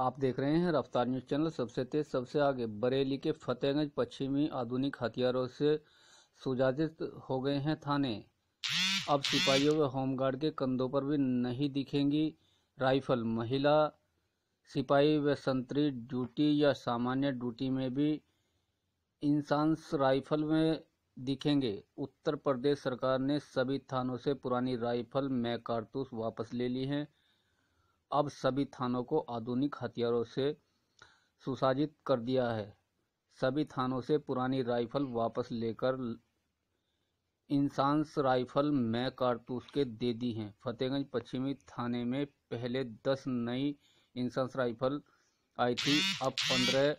आप देख रहे हैं रफ्तार न्यूज चैनल सबसे तेज सबसे आगे बरेली के फतेहगंज पश्चिमी आधुनिक हथियारों से सुजाजित हो गए हैं थाने अब सिपाहियों व होमगार्ड के कंधों पर भी नहीं दिखेंगी राइफल महिला सिपाही व संतरी ड्यूटी या सामान्य ड्यूटी में भी इंसान राइफल में दिखेंगे उत्तर प्रदेश सरकार ने सभी थानों से पुरानी राइफल मै कारतूस वापस ले ली हैं अब सभी थानों को आधुनिक हथियारों से सुसाजित कर दिया है सभी थानों से पुरानी राइफल वापस लेकर इंसांस राइफल में कारतूस के दे दी हैं फतेहगंज पश्चिमी थाने में पहले दस नई इंसांस राइफल आई थी अब पंद्रह